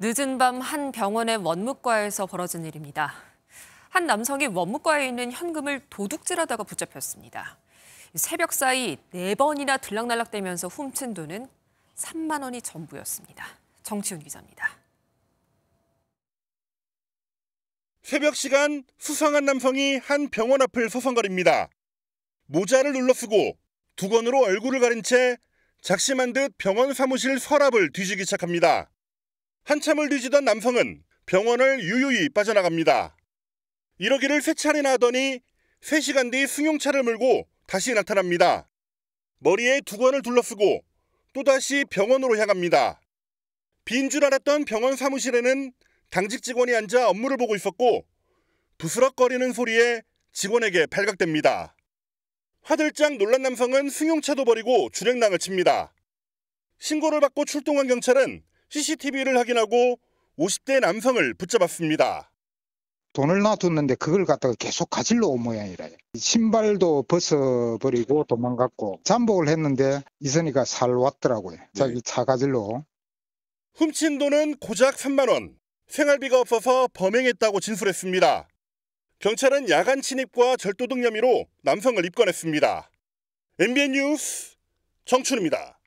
늦은 밤 한 병원의 원무과에서 벌어진 일입니다. 한 남성이 원무과에 있는 현금을 도둑질하다가 붙잡혔습니다. 새벽 사이 네번이나 들락날락대면서 훔친 돈은 3만 원이 전부였습니다. 정치훈 기자입니다. 새벽 시간 수상한 남성이 한 병원 앞을 서성거립니다. 모자를 눌러쓰고 두건으로 얼굴을 가린 채 작심한 듯 병원 사무실 서랍을 뒤지기 시작합니다. 한참을 뒤지던 남성은 병원을 유유히 빠져나갑니다. 이러기를 세 차례나 하더니 3시간 뒤 승용차를 몰고 다시 나타납니다. 머리에 두건을 둘러쓰고 또다시 병원으로 향합니다. 빈 줄 알았던 병원 사무실에는 당직 직원이 앉아 업무를 보고 있었고 부스럭거리는 소리에 직원에게 발각됩니다. 화들짝 놀란 남성은 승용차도 버리고 주행낭을 칩니다. 신고를 받고 출동한 경찰은 CCTV를 확인하고 50대 남성을 붙잡았습니다. 돈을 놔뒀는데 그걸 갖다가 계속 가질러 온 모양이라 신발도 벗어버리고 도망갔고 잠복을 했는데 이선희가 살왔더라고요. 네. 자기 차 가질러. 훔친 돈은 고작 3만 원. 생활비가 없어서 범행했다고 진술했습니다. 경찰은 야간 침입과 절도 등 혐의로 남성을 입건했습니다. MBN 뉴스 정춘입니다.